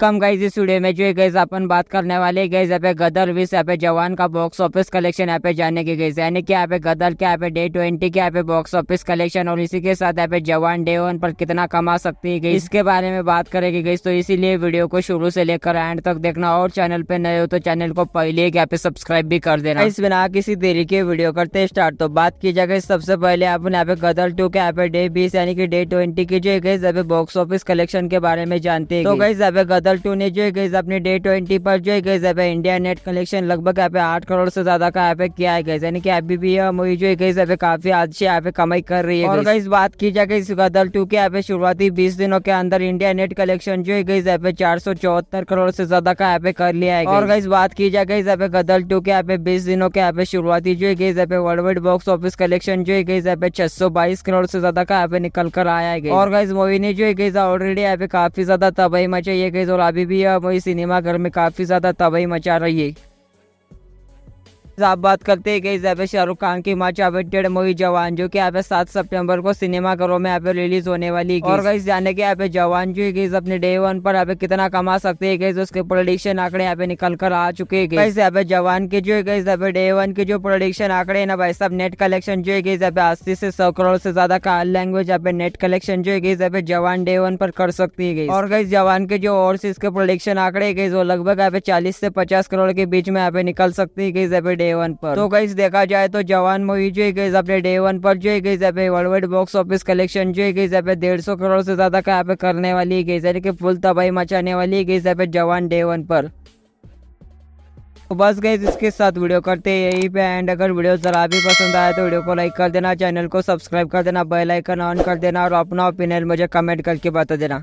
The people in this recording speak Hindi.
कम गाइज इस वीडियो में जो है गैस अपन बात करने वाले गैस यहाँ पे गदर विस यहाँ पे जवान का बॉक्स ऑफिस कलेक्शन यहाँ पे जाने की गई यानी कि यहाँ पे गदर के यहाँ पे डे ट्वेंटी के यहाँ पे बॉक्स ऑफिस कलेक्शन और इसी के साथ यहाँ पे जवान डे वन पर कितना कमा सकती है इसके बारे में बात करेगी गई तो इसीलिए वीडियो को शुरू से लेकर एंड तक देखना और चैनल पे नए हो तो चैनल को पहले यहाँ पे सब्सक्राइब भी कर देना इस बिना किसी देरी के वीडियो करते स्टार्ट तो बात की जाए सबसे पहले अपन यहाँ पे गदर टू के यहाँ पे डे बीस यानी कि डे ट्वेंटी की जो है गई बॉक्स ऑफिस कलेक्शन के बारे में जानते हैं तो गई टू ने जो है गैस अपने डे ट्वेंटी पर जो है गैस अब इंडिया नेट कलेक्शन लगभग यहाँ पे आठ करोड़ से ज्यादा का यहाँ पे किया है गैस यानी कि अभी भी यह मूवी जो है गैस अभी काफी अच्छी यहाँ पे कमाई कर रही है और गैस बात की जाए गई गदल टू के यहाँ पे शुरुआती बीस दिनों के अंदर इंडिया नेट कलेक्शन जो है गई यहाँ पे चार सौ चौहत्तर करोड़ से ज्यादा का यहाँ पे कर लिया है और गई बात की जाए गई पे गदल टू के यहाँ पे बीस दिनों के यहाँ पे शुरुआती जो है गई यहाँ पे worldwide box office collection जो है गई पे छह करोड़ से ज्यादा का यहाँ पे निकल कर आया है और गई मूवी ने जो है गई ऑलरेडी यहाँ पे काफी ज्यादा तबाही मचाई है गई और अभी भी अब सिनेमा घर में काफ़ी ज़्यादा तबाही मचा रही है आप बात करते हैं कि पे शाहरुख खान की माँ डेढ़ मूवी जवान जो कि यहाँ पे सात सितंबर को सिनेमा घरों में यहाँ पे रिलीज होने वाली है और गई जाने के यहाँ पे जवान जो है अपने डे वन पर यहाँ पे कितना कमा सकते है गई उसके प्रोडिक्शन आंकड़े यहाँ पे निकल कर आ चुके हैं यहाँ पे जवान के जो है पे डे वन के जो प्रोडिक्शन आंकड़े है ना भाई साहब नेट कलेक्शन जो है यहाँ पे अस्सी से सौ करोड़ से ज्यादा का लैंग्वेज यहाँ पे नेट कलेक्शन जो है यहाँ पे जवान डे वन पर कर सकती है और गई जवान के जो और इसके प्रोडिक्शन आंकड़े गई वो लगभग यहाँ पे चालीस से पचास करोड़ के बीच में यहाँ पे निकल सकती है डे वन पर तो गई देखा जाए तो जवान मूवी जो है अपने डे वन पर जो है worldwide box office collection जो है डेढ़ सौ करोड़ से ज्यादा कहाँ पे करने वाली है गई कि फुल तबाही मचाने वाली है गई अपने जवान डे वन पर तो बस गए इसके साथ वीडियो करते हैं यही पे एंड अगर वीडियो जरा भी पसंद आया तो वीडियो को लाइक कर देना चैनल को सब्सक्राइब कर देना बेल आइकन ऑन कर देना और अपना ओपिनियन मुझे कमेंट करके बता देना